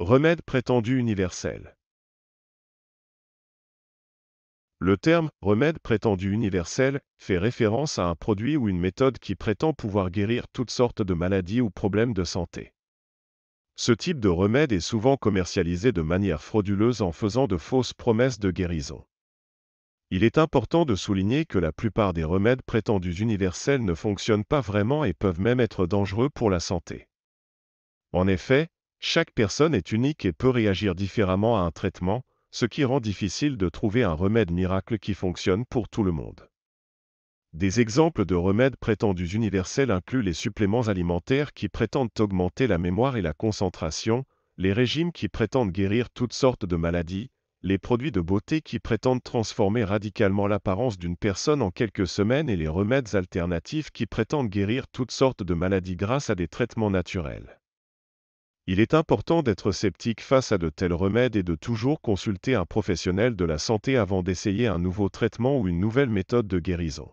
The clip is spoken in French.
Remède prétendu universel. Le terme remède prétendu universel fait référence à un produit ou une méthode qui prétend pouvoir guérir toutes sortes de maladies ou problèmes de santé. Ce type de remède est souvent commercialisé de manière frauduleuse en faisant de fausses promesses de guérison. Il est important de souligner que la plupart des remèdes prétendus universels ne fonctionnent pas vraiment et peuvent même être dangereux pour la santé. En effet, chaque personne est unique et peut réagir différemment à un traitement, ce qui rend difficile de trouver un remède miracle qui fonctionne pour tout le monde. Des exemples de remèdes prétendus universels incluent les suppléments alimentaires qui prétendent augmenter la mémoire et la concentration, les régimes qui prétendent guérir toutes sortes de maladies, les produits de beauté qui prétendent transformer radicalement l'apparence d'une personne en quelques semaines et les remèdes alternatifs qui prétendent guérir toutes sortes de maladies grâce à des traitements naturels. Il est important d'être sceptique face à de tels remèdes et de toujours consulter un professionnel de la santé avant d'essayer un nouveau traitement ou une nouvelle méthode de guérison.